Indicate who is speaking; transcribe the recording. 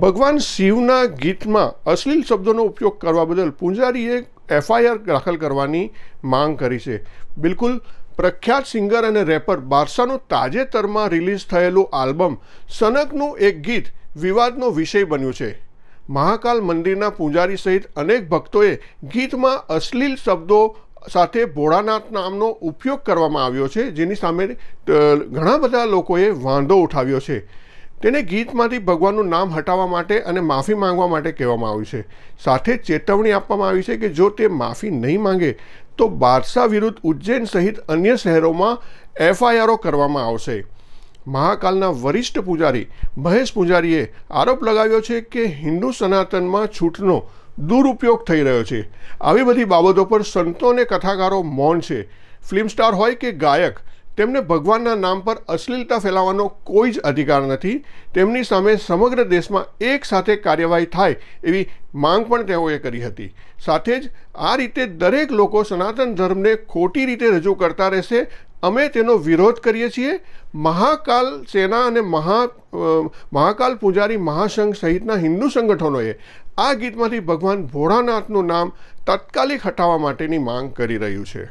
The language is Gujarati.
Speaker 1: ભગવાન શિવના ગીતમાં અશ્લીલ શબ્દોનો ઉપયોગ કરવા બદલ પૂંજારીએ એફઆઈઆર દાખલ કરવાની માંગ કરી છે બિલકુલ પ્રખ્યાત સિંગર અને રેપર બાદશાહનો તાજેતરમાં રિલીઝ થયેલું આલ્બમ સનકનું એક ગીત વિવાદનો વિષય બન્યું છે મહાકાલ મંદિરના પૂંજારી સહિત અનેક ભક્તોએ ગીતમાં અશ્લીલ શબ્દો સાથે ભોળાનાથ નામનો ઉપયોગ કરવામાં આવ્યો છે જેની સામે ઘણા બધા લોકોએ વાંધો ઉઠાવ્યો છે તેને ગીતમાંથી ભગવાનનું નામ હટાવવા માટે અને માફી માંગવા માટે કહેવામાં આવ્યું છે સાથે ચેતવણી આપવામાં આવી છે કે જો તે માફી નહીં માંગે તો બાદશાહ વિરુદ્ધ ઉજ્જૈન સહિત અન્ય શહેરોમાં એફઆઈઆરો કરવામાં આવશે મહાકાલના વરિષ્ઠ પૂજારી મહેશ પૂજારીએ આરોપ લગાવ્યો છે કે હિન્દુ સનાતનમાં છૂટનો દુરુપયોગ થઈ રહ્યો છે આવી બધી બાબતો પર સંતો અને કથાકારો મૌન છે ફિલ્મ સ્ટાર હોય કે ગાયક તેમને ભગવાનના નામ પર અશ્લીલતા ફેલાવવાનો કોઈ જ અધિકાર નથી તેમની સામે સમગ્ર દેશમાં એક સાથે કાર્યવાહી થાય એવી માંગ પણ તેઓએ કરી હતી સાથે જ આ રીતે દરેક લોકો સનાતન ધર્મને ખોટી રીતે રજૂ કરતા રહેશે અમે તેનો વિરોધ કરીએ છીએ મહાકાલ સેના અને મહા મહાકાલ પૂજારી મહાસંઘ સહિતના હિન્દુ સંગઠનોએ આ ગીતમાંથી ભગવાન ભોળાનાથનું નામ તાત્કાલિક હટાવવા માટેની માંગ કરી રહ્યું છે